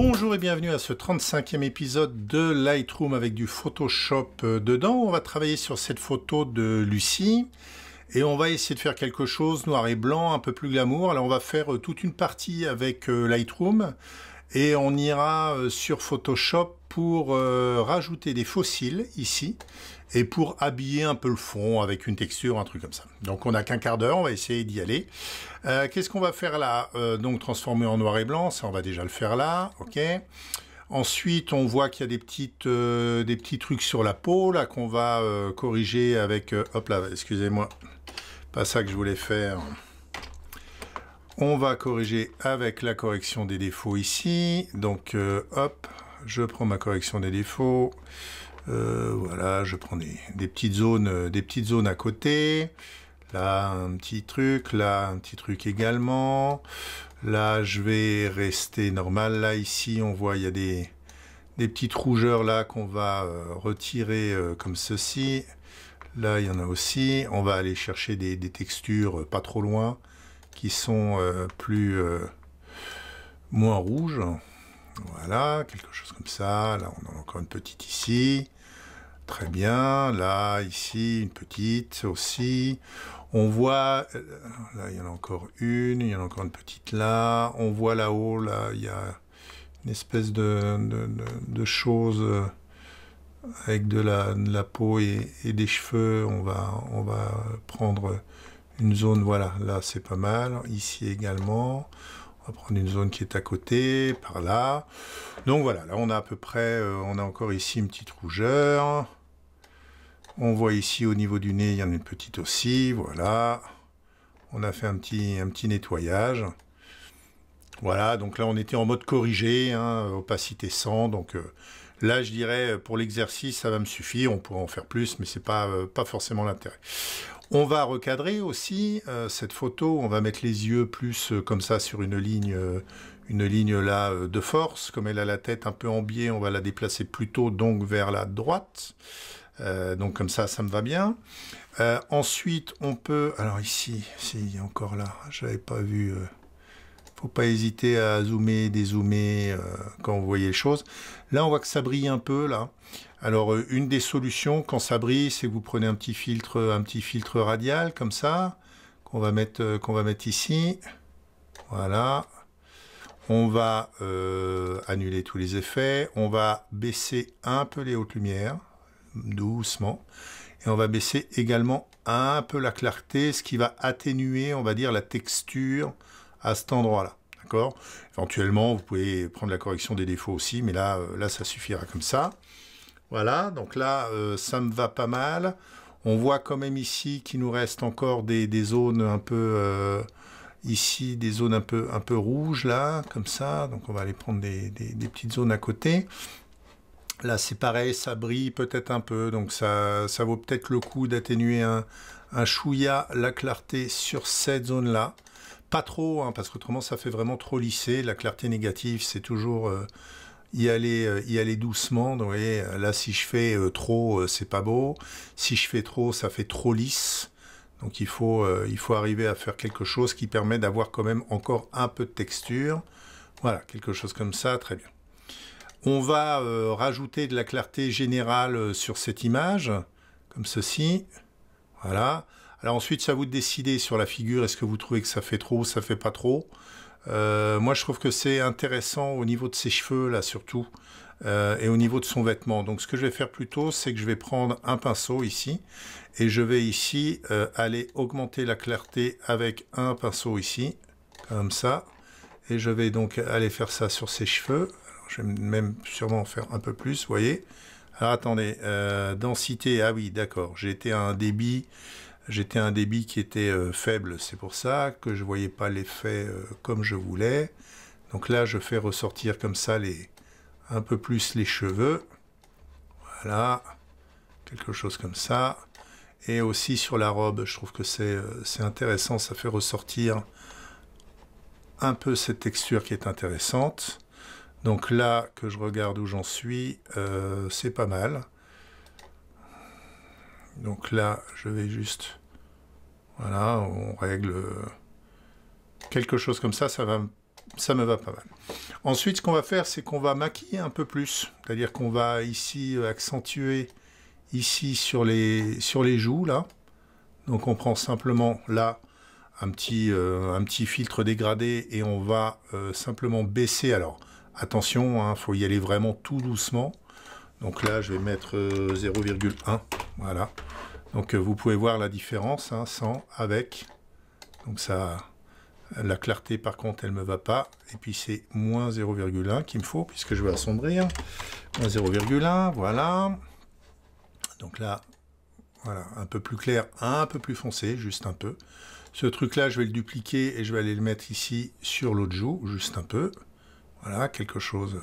Bonjour et bienvenue à ce 35e épisode de Lightroom avec du Photoshop euh, dedans. On va travailler sur cette photo de Lucie et on va essayer de faire quelque chose noir et blanc, un peu plus glamour. Alors on va faire euh, toute une partie avec euh, Lightroom et on ira sur Photoshop pour rajouter des fossiles ici et pour habiller un peu le fond avec une texture, un truc comme ça. Donc on n'a qu'un quart d'heure, on va essayer d'y aller. Euh, qu'est-ce qu'on va faire là euh, Donc transformer en noir et blanc, ça on va déjà le faire là, ok. Ensuite, on voit qu'il y a des, petites, euh, des petits trucs sur la peau là qu'on va corriger avec... hop là, excusez-moi, pas ça que je voulais faire. On va corriger avec la correction des défauts ici. Donc hop, je prends ma correction des défauts. Euh, voilà, je prends des, petites zones, euh, des petites zones à côté. Là, un petit truc, là, un petit truc également. Là, je vais rester normal. Là, ici, on voit, il y a des, petites rougeurs là qu'on va euh, retirer comme ceci. Là, il y en a aussi. On va aller chercher des, des textures pas trop loin qui sont plus moins rouges. Voilà, quelque chose comme ça. Là, on a encore une petite ici. Très bien. Là, ici, une petite aussi. On voit, euh, là, il y en a encore une. Il y en a encore une petite là. On voit là-haut, là, il y a une espèce de, chose euh, avec de la, peau et, des cheveux. On va, on va prendre une zone, voilà, là c'est pas mal, ici également prendre une zone qui est à côté, par là. Donc voilà, là on a à peu près, euh, on a encore ici une petite rougeur. On voit ici au niveau du nez, il y en a une petite aussi, voilà. On a fait un petit, un petit nettoyage. Voilà, donc là on était en mode corrigé, hein, opacité 100, donc euh, Là, je dirais, euh, pour l'exercice, ça va me suffire. On pourrait en faire plus, mais c'est pas, euh, pas forcément l'intérêt. On va recadrer aussi euh, cette photo, on va mettre les yeux plus comme ça sur une ligne, une ligne là de force. Comme elle a la tête un peu en biais, on va la déplacer plutôt donc vers la droite. donc comme ça, ça me va bien. ensuite, on peut... Alors ici, si, encore là, je n'avais pas vu faut pas hésiter à zoomer, dézoomer euh, quand vous voyez les choses. Là, on voit que ça brille un peu là. Alors, euh, une des solutions quand ça brille, c'est que vous prenez un petit filtre, un petit filtre radial comme ça, qu'on va mettre, euh, qu'on va mettre ici. Voilà. On va annuler tous les effets. On va baisser un peu les hautes lumières, doucement. Et on va baisser également un peu la clarté, ce qui va atténuer, on va dire, la texture à cet endroit-là. D'accord Éventuellement, vous pouvez prendre la correction des défauts aussi, mais là, euh, là ça suffira comme ça. Voilà, donc là, euh, ça me va pas mal. On voit quand même ici qu'il nous reste encore des, zones un peu... Euh, ici, des zones un peu, un peu rouges, là, comme ça. Donc on va aller prendre des, petites zones à côté. Là, c'est pareil, ça brille peut-être un peu, donc ça, ça vaut peut-être le coup d'atténuer un, un chouïa la clarté sur cette zone-là. Pas trop, hein, parce qu'autrement ça fait vraiment trop lisser. La clarté négative, c'est toujours euh, y, aller, euh, y aller doucement. vous voyez, euh, là, si je fais trop, c'est pas beau. Si je fais trop, ça fait trop lisse. Donc il faut, il faut arriver à faire quelque chose qui permet d'avoir quand même encore un peu de texture. Voilà, quelque chose comme ça, très bien. On va rajouter de la clarté générale sur cette image, comme ceci. Voilà. Alors ensuite, ça vous de décider sur la figure. Est-ce que vous trouvez que ça fait trop, ça fait pas trop euh, Moi, je trouve que c'est intéressant au niveau de ses cheveux, là, surtout, euh, et au niveau de son vêtement. Donc, ce que je vais faire plutôt, c'est que je vais prendre un pinceau ici, et je vais ici euh, aller augmenter la clarté avec un pinceau ici, comme ça. Et je vais donc aller faire ça sur ses cheveux. je vais même sûrement en faire un peu plus, vous voyez. Alors, attendez, densité, ah oui, d'accord, j'ai été à un débit... J'étais un débit qui était euh, faible, c'est pour ça que je ne voyais pas l'effet euh, comme je voulais. Donc là, je fais ressortir comme ça les, un peu plus les cheveux. Voilà, quelque chose comme ça. Et aussi sur la robe, je trouve que c'est euh, intéressant, ça fait ressortir un peu cette texture qui est intéressante. Donc là, que je regarde où j'en suis, c'est pas mal. Donc là, je vais juste... Voilà, on règle euh, quelque chose comme ça, ça, va, ça me va pas mal. Ensuite, ce qu'on va faire, c'est qu'on va maquiller un peu plus. C'est-à-dire qu'on va ici euh, accentuer ici sur les, sur les joues, là. Donc on prend simplement là un petit, euh, un petit filtre dégradé et on va simplement baisser. Alors attention, il hein, faut y aller vraiment tout doucement. Donc là, je vais mettre 0,1. Voilà. Donc euh, vous pouvez voir la différence, hein, sans, avec. Donc ça, la clarté par contre elle me va pas. Et puis c'est moins 0,1 qu'il me faut puisque je vais assombrir. Moins 0,1, voilà. Donc là, voilà, un peu plus clair, un peu plus foncé, juste un peu. Ce truc là je vais le dupliquer et je vais aller le mettre ici sur l'autre joue, juste un peu. Voilà, quelque chose,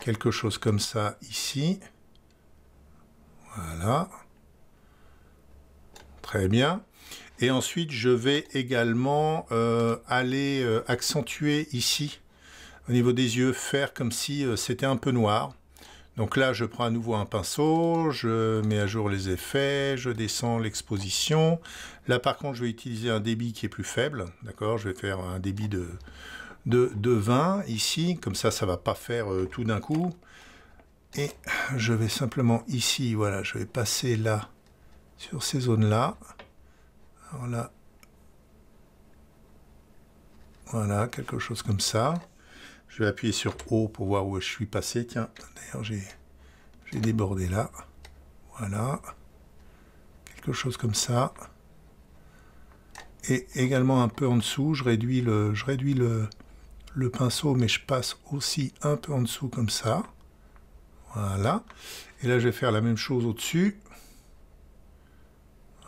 quelque chose comme ça ici. Voilà. Très bien. Et ensuite, je vais également euh, aller euh, accentuer ici, au niveau des yeux, faire comme si euh, c'était un peu noir. Donc là, je prends à nouveau un pinceau, je mets à jour les effets, je descends l'exposition. Là, par contre, je vais utiliser un débit qui est plus faible. D'accord Je vais faire un débit de, de 20 ici. Comme ça, ça ne va pas faire tout d'un coup. Et je vais simplement ici, voilà, je vais passer là, sur ces zones-là. Alors là, voilà, quelque chose comme ça. Je vais appuyer sur O pour voir où je suis passé. Tiens, d'ailleurs, j'ai débordé là. Voilà. Quelque chose comme ça. Et également un peu en dessous, je réduis le, je réduis le pinceau, mais je passe aussi un peu en dessous comme ça. Voilà. Et là, je vais faire la même chose au-dessus.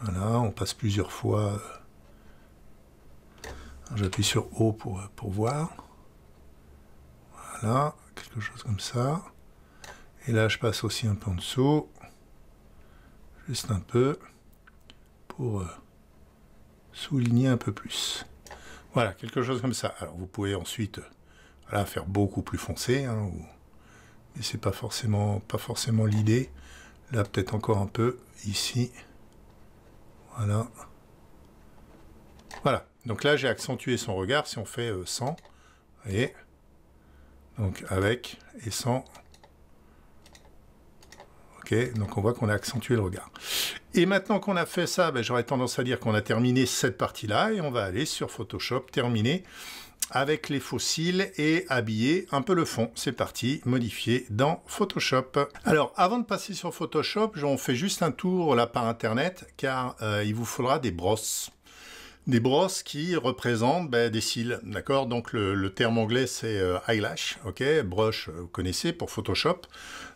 Voilà, on passe plusieurs fois. J'appuie sur haut pour, voir. Voilà, quelque chose comme ça. Et là, je passe aussi un peu en dessous. Juste un peu. Pour euh, souligner un peu plus. Voilà, quelque chose comme ça. Alors, vous pouvez ensuite euh, voilà, faire beaucoup plus foncé. Hein, ou et c'est pas forcément pas forcément l'idée. Là peut-être encore un peu ici. Voilà. Voilà. Donc là j'ai accentué son regard si on fait 100. Euh, Vous voyez Donc avec et sans. Ok, donc on voit qu'on a accentué le regard. Et maintenant qu'on a fait ça, ben, j'aurais tendance à dire qu'on a terminé cette partie-là et on va aller sur Photoshop terminer avec les fossiles et habiller un peu le fond. C'est parti, Modifier dans Photoshop. Alors, avant de passer sur Photoshop, on fait juste un tour là par Internet, car euh, il vous faudra des brosses des brosses qui représentent ben, des cils, d'accord Donc le, terme anglais c'est euh, eyelash, ok Brush, euh, vous connaissez pour Photoshop.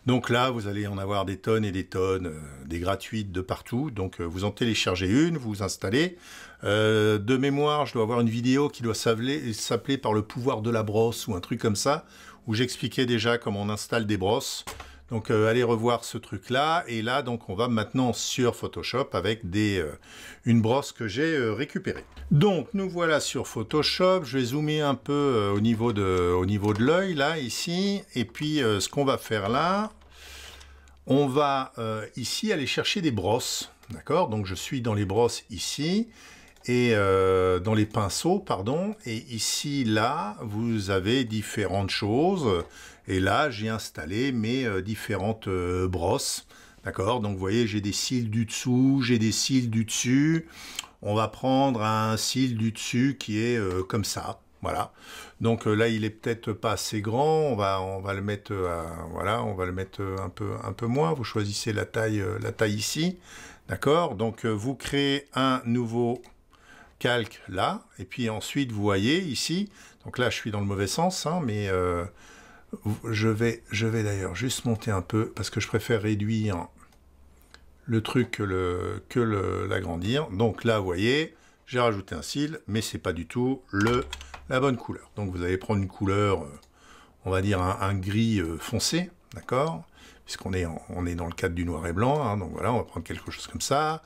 Donc là, vous allez en avoir des tonnes et des tonnes, des gratuites de partout. Donc vous en téléchargez une, vous vous installez, euh, de mémoire, je dois avoir une vidéo qui doit s'appeler par le pouvoir de la brosse ou un truc comme ça, où j'expliquais déjà comment on installe des brosses. Donc euh, allez revoir ce truc là et là donc on va maintenant sur Photoshop avec des euh, une brosse que j'ai récupérée. Donc nous voilà sur Photoshop, je vais zoomer un peu de au niveau de l'œil là ici et puis ce qu'on va faire là on va ici aller chercher des brosses. D'accord Donc je suis dans les brosses ici et euh, dans les pinceaux, pardon. Et ici, là, vous avez différentes choses. Et là, j'ai installé mes euh, différentes euh, brosses. D'accord Donc, vous voyez, j'ai des cils du dessous, j'ai des cils du dessus. On va prendre un cil du dessus qui est comme ça. Voilà. Donc là, il est peut-être pas assez grand. On va, on va le mettre, voilà, on va le mettre un peu, un peu moins. Vous choisissez la taille, la taille ici, d'accord. Donc vous créez un nouveau calque là, et puis ensuite vous voyez ici, donc là je suis dans le mauvais sens, hein, mais euh, je vais, je vais d'ailleurs juste monter un peu, parce que je préfère réduire le truc que le que l'agrandir. Donc là vous voyez, j'ai rajouté un cil, mais c'est pas du tout le la bonne couleur. Donc vous allez prendre une couleur, euh, on va dire un gris euh, foncé, d'accord puisqu'on est, on est dans le cadre du noir et blanc, hein, donc voilà, on va prendre quelque chose comme ça.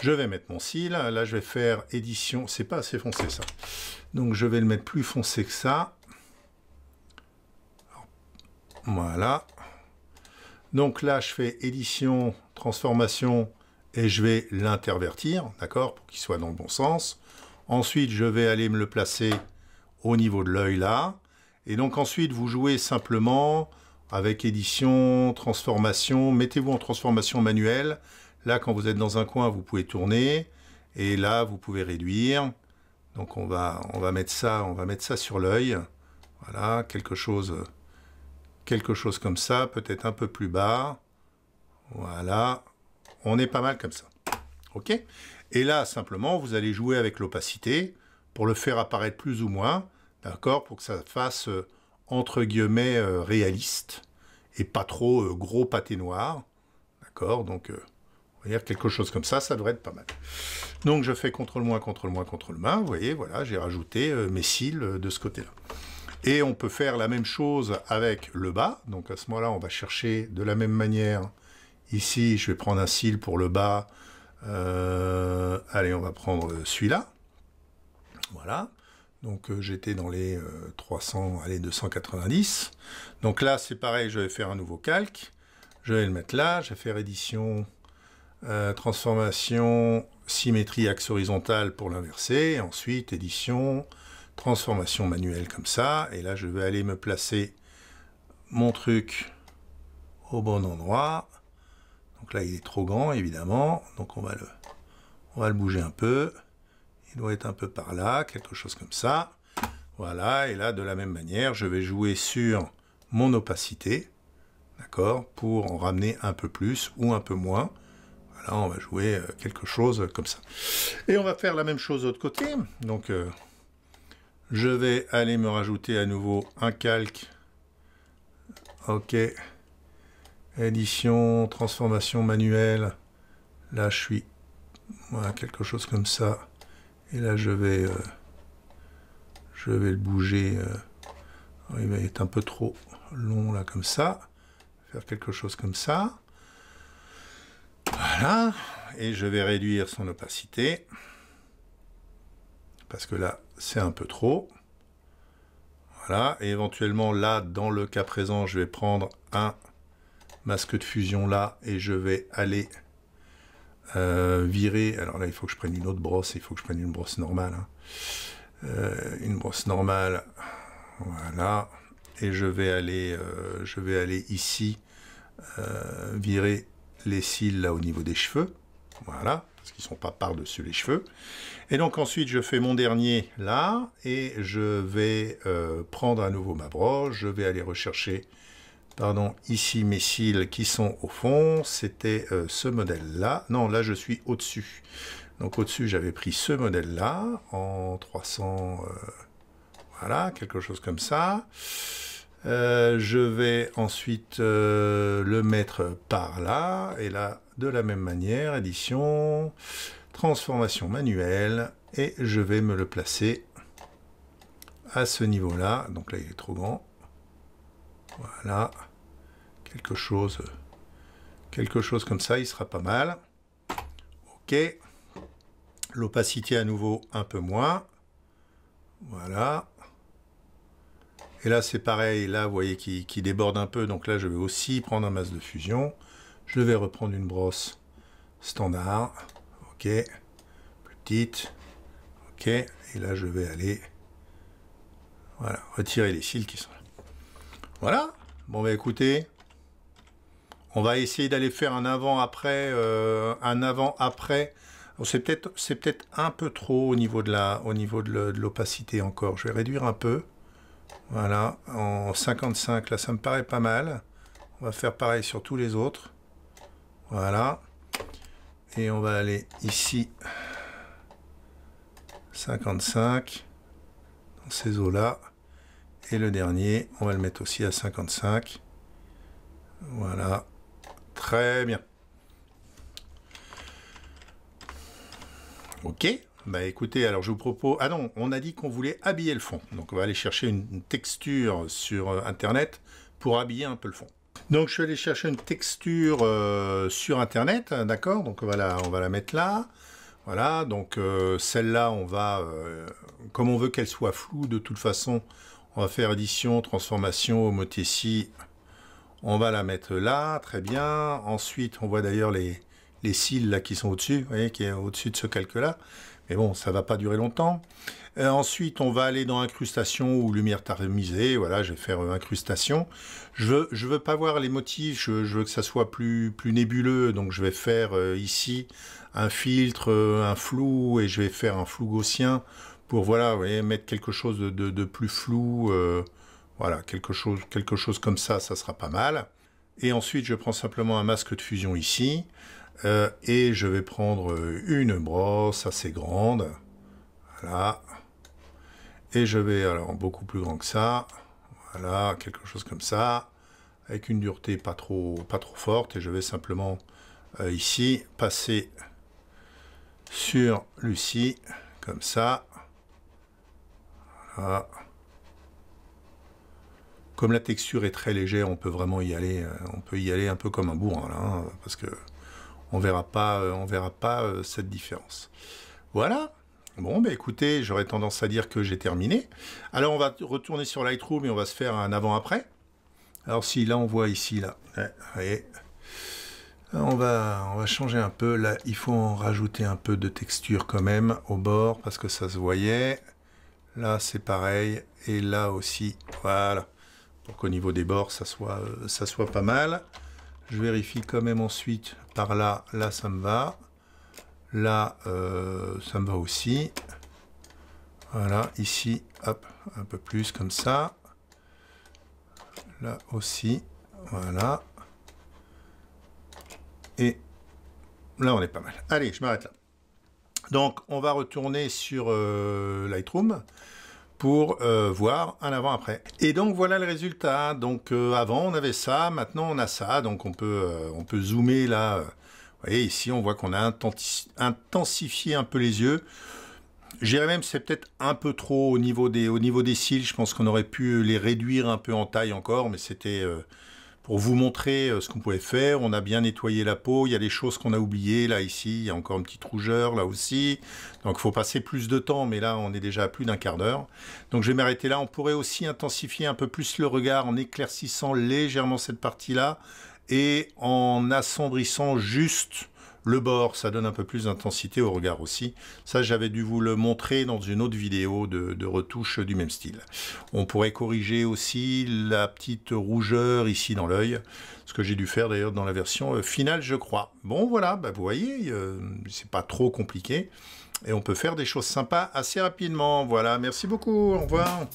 Je vais mettre mon cil, là je vais faire édition, c'est pas assez foncé ça. Donc je vais le mettre plus foncé que ça. Voilà. Donc là je fais édition, transformation, et je vais l'intervertir, d'accord, pour qu'il soit dans le bon sens. Ensuite je vais aller me le placer au niveau de l'œil là. Et donc ensuite vous jouez simplement avec édition, transformation. Mettez-vous en transformation manuelle. Là, quand vous êtes dans un coin, vous pouvez tourner. Et là, vous pouvez réduire. Donc on va, on va mettre ça, on va mettre ça sur l'œil. Voilà, quelque chose, quelque chose comme ça, peut-être un peu plus bas. Voilà, on est pas mal comme ça. OK Et là, simplement, vous allez jouer avec l'opacité pour le faire apparaître plus ou moins, d'accord, pour que ça fasse euh, entre guillemets euh, réaliste et pas trop euh, gros pâté noir. D'accord Donc, euh, dire quelque chose comme ça, ça devrait être pas mal. Donc, je fais contrôle moins, contrôle moins, contrôle main. Vous voyez, voilà, j'ai rajouté mes cils de ce côté-là. Et on peut faire la même chose avec le bas. Donc, à ce moment-là, on va chercher de la même manière. Ici, je vais prendre un cil pour le bas. allez, on va prendre celui-là. Voilà. Donc euh, j'étais dans les 300, euh, allez 290. Donc là c'est pareil, je vais faire un nouveau calque. Je vais le mettre là, je vais faire édition, euh, transformation, symétrie axe horizontal pour l'inverser. Ensuite édition, transformation manuelle comme ça. Et là je vais aller me placer mon truc au bon endroit. Donc là il est trop grand évidemment, donc on va on va le bouger un peu. Il doit être un peu par là, quelque chose comme ça. Voilà, et là, de la même manière, je vais jouer sur mon opacité, d'accord, pour en ramener un peu plus ou un peu moins. Voilà, on va jouer euh, quelque chose comme ça. Et on va faire la même chose de l'autre côté. Donc, euh, je vais aller me rajouter à nouveau un calque. Ok. Édition, transformation manuelle. Là, je suis... quelque chose comme ça. Et là, je vais, euh, je vais le bouger. Euh, oh, il va un peu trop long, là, comme ça. Faire quelque chose comme ça. Voilà. Et je vais réduire son opacité. Parce que là, c'est un peu trop. Voilà. Et éventuellement, là, dans le cas présent, je vais prendre un masque de fusion là et je vais aller euh, virer, alors là il faut que je prenne une autre brosse, il faut que je prenne une brosse normale. Hein. Euh, une brosse normale, voilà, et je vais aller, euh, je vais aller ici virer les cils là au niveau des cheveux, voilà, parce qu'ils ne sont pas par-dessus les cheveux. Et donc ensuite je fais mon dernier là, et je vais prendre à nouveau ma broche, je vais aller rechercher pardon, ici mes cils qui sont au fond, c'était euh, ce modèle-là. Non, là je suis au-dessus. Donc au-dessus j'avais pris ce modèle-là en 300, euh, voilà, quelque chose comme ça. Euh, je vais ensuite le mettre par là, et là, de la même manière, édition, transformation manuelle, et je vais me le placer à ce niveau-là. Donc là, il est trop grand. Voilà. Quelque chose, quelque chose comme ça, il sera pas mal. Ok. L'opacité à nouveau un peu moins. Voilà. Et là, c'est pareil. Là, vous voyez qui déborde un peu. Donc là, je vais aussi prendre un masque de fusion. Je vais reprendre une brosse standard. OK. Plus petite. OK. Et là, je vais aller voilà, retirer les cils qui sont là. Voilà. Bon, bah écoutez, on va essayer d'aller faire un avant-après, euh, un avant-après. C'est peut-être, peut un peu trop au niveau de la, au niveau de l'opacité encore. Je vais réduire un peu. Voilà, en 55, là, ça me paraît pas mal. On va faire pareil sur tous les autres. Voilà. Et on va aller ici. 55. Dans ces eaux-là. Et le dernier, on va le mettre aussi à 55. Voilà. Très bien. Ok. Bah écoutez, alors je vous propose... Ah non, on a dit qu'on voulait habiller le fond. Donc on va aller chercher une texture euh, sur euh, Internet pour habiller un peu le fond. Donc je vais aller chercher une texture euh, sur Internet, hein, d'accord Donc on va, la, on va la mettre là. Voilà, donc celle-là, on va... comme on veut qu'elle soit floue de toute façon, on va faire addition, transformation, homothétie. On va la mettre là, très bien. Ensuite, on voit d'ailleurs les, les cils là qui sont au-dessus, vous voyez, qui est au-dessus de ce calque-là. Mais bon, ça va pas durer longtemps. Euh, ensuite, on va aller dans incrustation ou lumière tamisée. Voilà, je vais faire euh, incrustation. Je veux, veux pas voir les motifs. Je, veux que ça soit plus plus nébuleux. Donc, je vais faire euh, ici un filtre, un flou, et je vais faire un flou gaussien voilà, vous voyez, mettre quelque chose de, plus flou, euh, voilà, quelque chose, quelque chose comme ça, ça sera pas mal. Et ensuite, je prends simplement un masque de fusion ici, euh, et je vais prendre euh, une brosse assez grande, voilà, et je vais, alors, beaucoup plus grand que ça, voilà, quelque chose comme ça, avec une dureté pas trop, pas trop forte, et je vais simplement, ici, passer sur Lucie, comme ça, ah. Comme la texture est très légère, on peut vraiment y aller. Euh, on peut y aller un peu comme un bourrin hein, parce que on verra pas, euh, on verra pas euh, cette différence. Voilà. Bon, bah écoutez, j'aurais tendance à dire que j'ai terminé. Alors, on va retourner sur Lightroom et on va se faire un avant-après. Alors, si là, on voit ici, là, On va, on va changer un peu. Là, il faut en rajouter un peu de texture quand même au bord parce que ça se voyait. Là, c'est pareil. Et là aussi, voilà. Pour qu'au niveau des bords, ça soit, euh, ça soit pas mal. Je vérifie quand même ensuite par là. Là, ça me va. Là, euh, ça me va aussi. Voilà, ici, hop, un peu plus comme ça. Là aussi, voilà. Et là, on est pas mal. Allez, je m'arrête là. Donc, on va retourner sur euh, Lightroom pour euh, voir un avant-après. Et donc, voilà le résultat. Donc, euh, avant, on avait ça. Maintenant, on a ça. Donc, on peut, on peut zoomer là. Vous voyez, ici, on voit qu'on a intensifié un peu les yeux. J'irais même, c'est peut-être un peu trop au niveau des, au niveau des cils. Je pense qu'on aurait pu les réduire un peu en taille encore, mais c'était pour vous montrer euh, ce qu'on pouvait faire. On a bien nettoyé la peau, il y a des choses qu'on a oubliées, là, ici, il y a encore une petite rougeur, là aussi. Donc faut passer plus de temps, mais là, on est déjà à plus d'un quart d'heure. Donc je vais m'arrêter là. On pourrait aussi intensifier un peu plus le regard en éclaircissant légèrement cette partie-là et en assombrissant juste le bord, ça donne un peu plus d'intensité au regard aussi. Ça, j'avais dû vous le montrer dans une autre vidéo de, retouche du même style. On pourrait corriger aussi la petite rougeur ici dans l'œil, ce que j'ai dû faire d'ailleurs dans la version euh, finale, je crois. Bon, voilà, bah, vous voyez, euh, c'est pas trop compliqué. Et on peut faire des choses sympas assez rapidement. Voilà, merci beaucoup, au revoir.